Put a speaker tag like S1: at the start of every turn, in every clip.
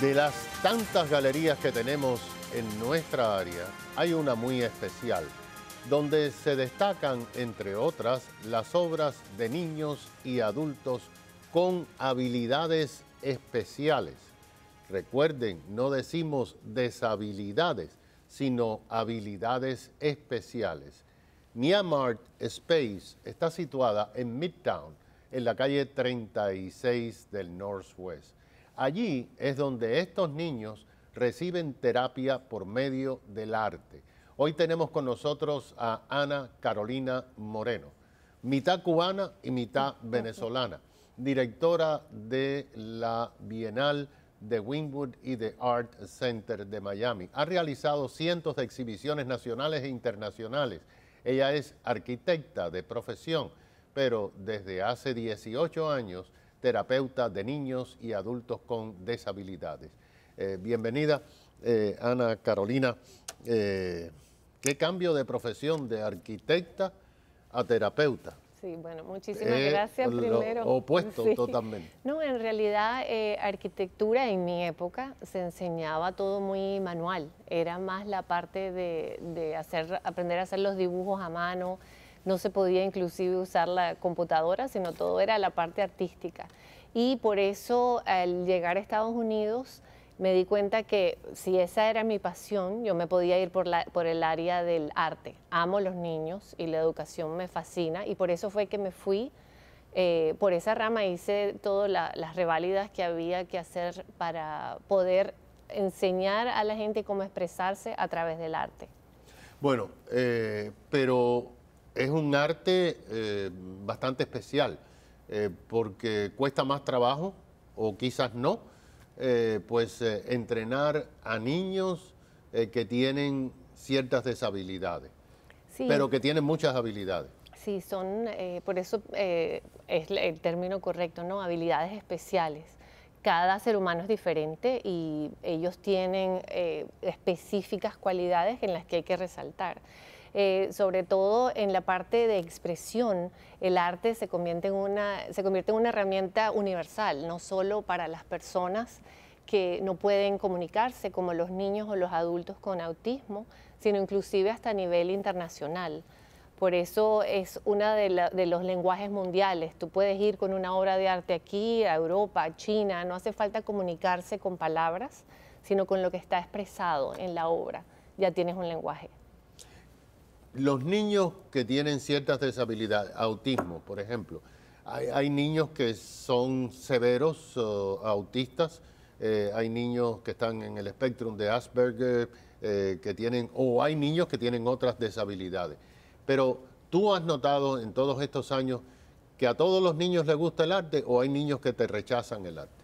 S1: De las tantas galerías que tenemos en nuestra área, hay una muy especial, donde se destacan, entre otras, las obras de niños y adultos con habilidades especiales. Recuerden, no decimos deshabilidades, sino habilidades especiales. Niamart Space está situada en Midtown, en la calle 36 del Northwest. Allí es donde estos niños reciben terapia por medio del arte. Hoy tenemos con nosotros a Ana Carolina Moreno, mitad cubana y mitad venezolana, directora de la Bienal de Winwood y The Art Center de Miami. Ha realizado cientos de exhibiciones nacionales e internacionales. Ella es arquitecta de profesión, pero desde hace 18 años terapeuta de niños y adultos con deshabilidades. Eh, bienvenida, eh, Ana Carolina. Eh, ¿Qué cambio de profesión de arquitecta a terapeuta?
S2: Sí, bueno, muchísimas gracias primero. opuesto totalmente. No, en realidad arquitectura en mi época se enseñaba todo muy manual. Era más la parte de, de hacer, aprender a hacer los dibujos a mano, no se podía inclusive usar la computadora, sino todo era la parte artística. Y por eso al llegar a Estados Unidos me di cuenta que si esa era mi pasión, yo me podía ir por, por el área del arte. Amo los niños y la educación me fascina y por eso fue que me fui eh, por esa rama hice todas las reválidas que había que hacer para poder enseñar a la gente cómo expresarse a través del arte.
S1: Bueno, eh, pero es un arte eh, bastante especial, eh, porque cuesta más trabajo, o quizás no, eh, pues entrenar a niños que tienen ciertas deshabilidades, pero que tienen muchas habilidades.
S2: Sí, son, por eso es el término correcto, ¿no? Habilidades especiales. Cada ser humano es diferente y ellos tienen específicas cualidades en las que hay que resaltar. Eh, sobre todo en la parte de expresión, el arte se convierte en una, se convierte en una herramienta universal, no solo para las personas que no pueden comunicarse, como los niños o los adultos con autismo, sino inclusive hasta a nivel internacional. Por eso es uno de, los lenguajes mundiales. Tú puedes ir con una obra de arte aquí, a Europa, a China. No hace falta comunicarse con palabras, sino con lo que está expresado en la obra. Ya tienes un lenguaje
S1: los niños que tienen ciertas desabilidades, autismo, por ejemplo, hay, niños que son severos autistas, eh, hay niños que están en el espectro de Asperger, eh, que tienen, o hay niños que tienen otras deshabilidades. Pero tú has notado en todos estos años que a todos los niños les gusta el arte o hay niños que te rechazan el arte.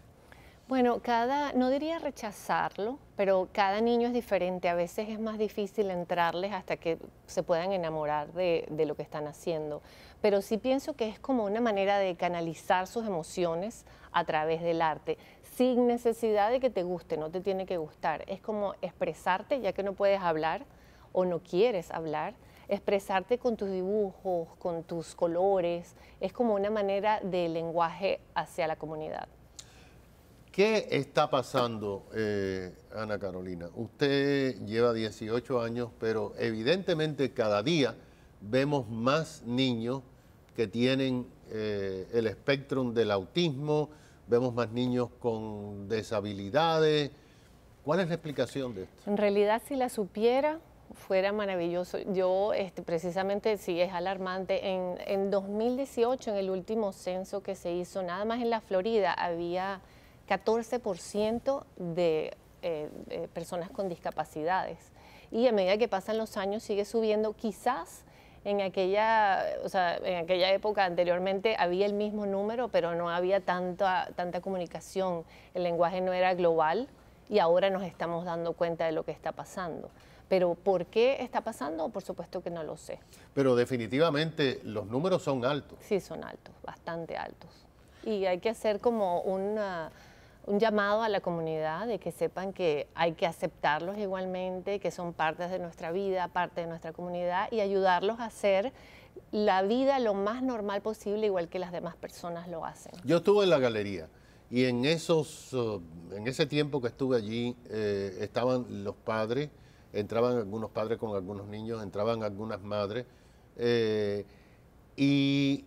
S2: Bueno, cada, no diría rechazarlo, pero cada niño es diferente. A veces es más difícil entrarles hasta que se puedan enamorar de, lo que están haciendo. Pero sí pienso que es como una manera de canalizar sus emociones a través del arte, sin necesidad de que te guste, no te tiene que gustar. Es como expresarte, ya que no puedes hablar o no quieres hablar, expresarte con tus dibujos, con tus colores. Es como una manera de lenguaje hacia la comunidad.
S1: ¿Qué está pasando, eh, Ana Carolina? Usted lleva 18 años, pero evidentemente cada día vemos más niños que tienen eh, el espectro del autismo, vemos más niños con deshabilidades. ¿Cuál es la explicación de esto?
S2: En realidad, si la supiera, fuera maravilloso. Yo, este, precisamente, sí, es alarmante. En, en 2018, en el último censo que se hizo, nada más en la Florida, había 14% de eh, eh, personas con discapacidades. Y a medida que pasan los años sigue subiendo, quizás en aquella, o en aquella época anteriormente había el mismo número, pero no había tanta, tanta comunicación, el lenguaje no era global y ahora nos estamos dando cuenta de lo que está pasando. Pero ¿por qué está pasando? Por supuesto que no lo sé.
S1: Pero definitivamente los números son altos.
S2: Sí, son altos, bastante altos. Y hay que hacer como una un llamado a la comunidad de que sepan que hay que aceptarlos igualmente, que son partes de nuestra vida, parte de nuestra comunidad y ayudarlos a hacer la vida lo más normal posible, igual que las demás personas lo hacen.
S1: Yo estuve en la galería y en, esos, uh, en ese tiempo que estuve allí eh, estaban los padres, entraban algunos padres con algunos niños, entraban algunas madres eh, y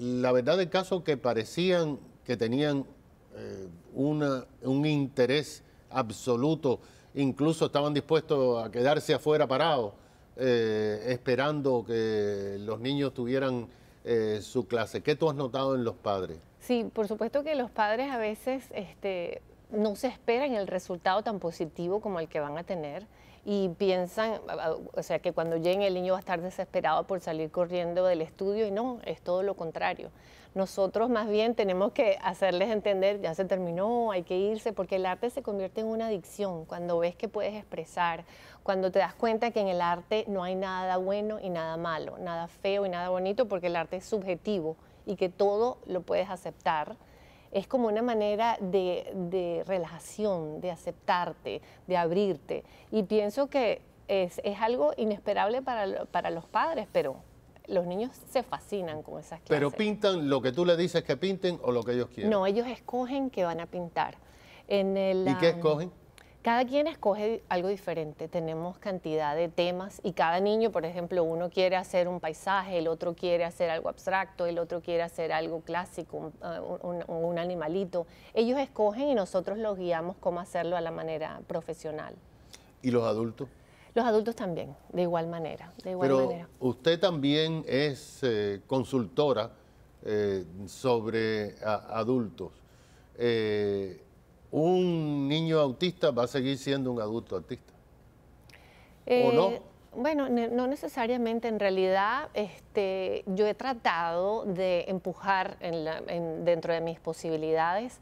S1: la verdad del caso que parecían que tenían eh, un interés absoluto, incluso estaban dispuestos a quedarse afuera parados, eh, esperando que los niños tuvieran eh, su clase. ¿Qué tú has notado en los padres?
S2: Sí, por supuesto que los padres a veces este, no se esperan el resultado tan positivo como el que van a tener y piensan, o sea, que cuando llegue el niño va a estar desesperado por salir corriendo del estudio y no, es todo lo contrario. Nosotros más bien tenemos que hacerles entender, ya se terminó, hay que irse, porque el arte se convierte en una adicción cuando ves que puedes expresar, cuando te das cuenta que en el arte no hay nada bueno y nada malo, nada feo y nada bonito, porque el arte es subjetivo y que todo lo puedes aceptar es como una manera de, relajación, de aceptarte, de abrirte. Y pienso que es, algo inesperable para los padres, pero los niños se fascinan con esas clases. ¿Pero
S1: pintan lo que tú le dices que pinten o lo que ellos quieren? No,
S2: ellos escogen qué van a pintar. En el, ¿Y qué escogen? Cada quien escoge algo diferente. Tenemos cantidad de temas y cada niño, por ejemplo, uno quiere hacer un paisaje, el otro quiere hacer algo abstracto, el otro quiere hacer algo clásico, un, ah, un animalito. Ellos escogen y nosotros los guiamos cómo hacerlo a la manera profesional.
S1: ¿Y los adultos?
S2: Los adultos también, de igual manera. Pero
S1: usted también es eh, consultora eh, sobre adultos. Eh, ¿Un niño autista va a seguir siendo un adulto autista?
S2: ¿O no? Bueno, no necesariamente. En realidad, este, yo he tratado de empujar dentro de mis posibilidades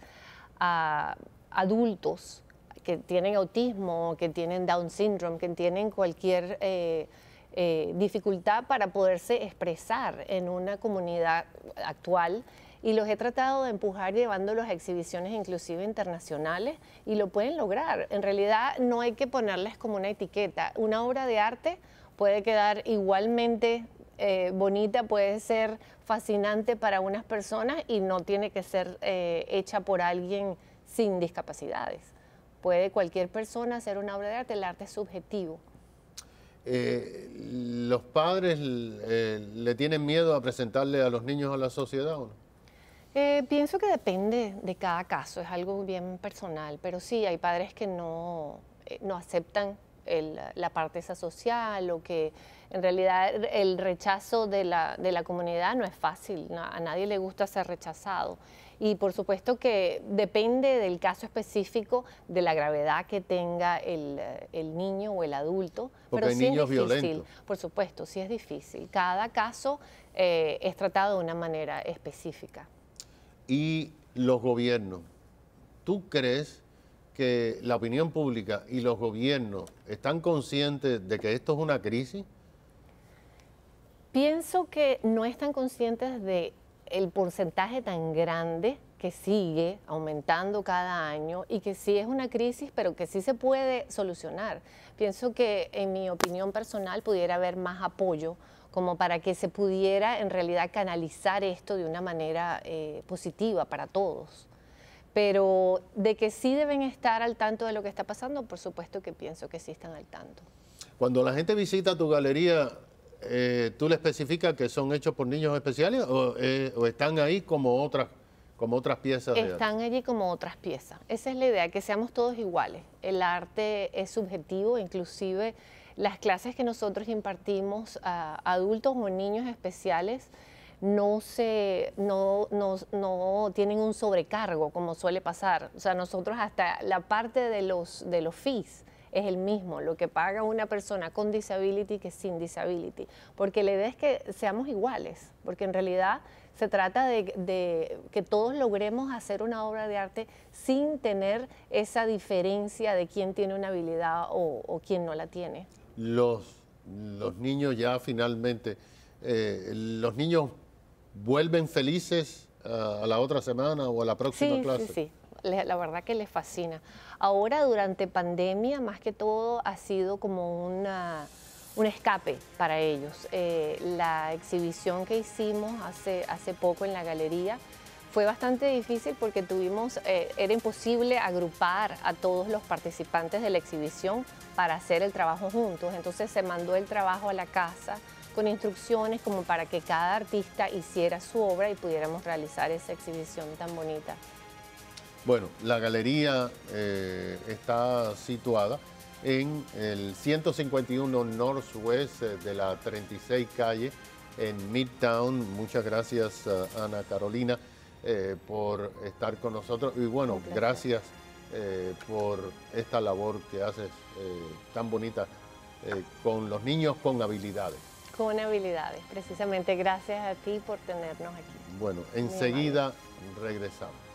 S2: a adultos que tienen autismo, que tienen Down syndrome, que tienen cualquier eh, eh, dificultad para poderse expresar en una comunidad actual. Y los he tratado de empujar llevándolos a exhibiciones inclusive internacionales y lo pueden lograr. En realidad no hay que ponerles como una etiqueta. Una obra de arte puede quedar igualmente eh, bonita, puede ser fascinante para unas personas y no tiene que ser hecha por alguien sin discapacidades puede cualquier persona hacer una obra de arte, el arte es subjetivo.
S1: Eh, ¿Los padres eh, le tienen miedo a presentarle a los niños a la sociedad o no?
S2: Eh, pienso que depende de cada caso, es algo bien personal, pero sí, hay padres que no, aceptan la parte social o que en realidad el rechazo de la, de la comunidad no es fácil, a nadie le gusta ser rechazado y por supuesto que depende del caso específico, de la gravedad que tenga el, eh, niño o el adulto. pero sí es difícil, por supuesto, sí es difícil. Cada caso eh, es tratado de una manera específica.
S1: Y los gobiernos, ¿tú crees que la opinión pública y los gobiernos están conscientes de que esto es una crisis?
S2: Pienso que no están conscientes de el porcentaje tan grande que sigue aumentando cada año y que sí es una crisis, pero que sí se puede solucionar. Pienso que, en mi opinión personal, pudiera haber más apoyo como para que se pudiera en realidad canalizar esto de una manera eh, positiva para todos. Pero de que sí deben estar al tanto de lo que está pasando, por supuesto que pienso que sí están al tanto.
S1: Cuando la gente visita tu galería, eh, ¿tú le especificas que son hechos por niños especiales o, eh, están ahí como otras como otras piezas. Están
S2: allí como otras piezas. Esa es la idea, que seamos todos iguales. El arte es subjetivo, inclusive las clases que nosotros impartimos a adultos o niños especiales no, se, no, tienen un sobrecargo como suele pasar. O sea, nosotros hasta la parte de los, de los fees es el mismo, lo que paga una persona con disability que sin disability, porque la idea es que seamos iguales, porque en realidad se trata de, que todos logremos hacer una obra de arte sin tener esa diferencia de quién tiene una habilidad o, quién no la tiene.
S1: Los, los niños ya finalmente, eh, los niños vuelven felices eh, a la otra semana o a la próxima clase. Sí, sí
S2: la verdad que les fascina. Ahora durante pandemia, más que todo, ha sido como un escape para ellos. Eh, la exhibición que hicimos hace, poco en la galería fue bastante difícil porque tuvimos, eh, era imposible agrupar a todos los participantes de la exhibición para hacer el trabajo juntos. Entonces se mandó el trabajo a la casa con instrucciones como para que cada artista hiciera su obra y pudiéramos realizar esa exhibición tan bonita.
S1: Bueno, la galería eh, está situada en el 151 Northwest eh, de la 36 calle en Midtown. Muchas gracias, eh, Ana Carolina, por estar con nosotros. Y bueno, gracias por esta labor que haces tan bonita con los niños con habilidades.
S2: Con habilidades, precisamente. Gracias a ti por tenernos aquí.
S1: Bueno, enseguida regresamos.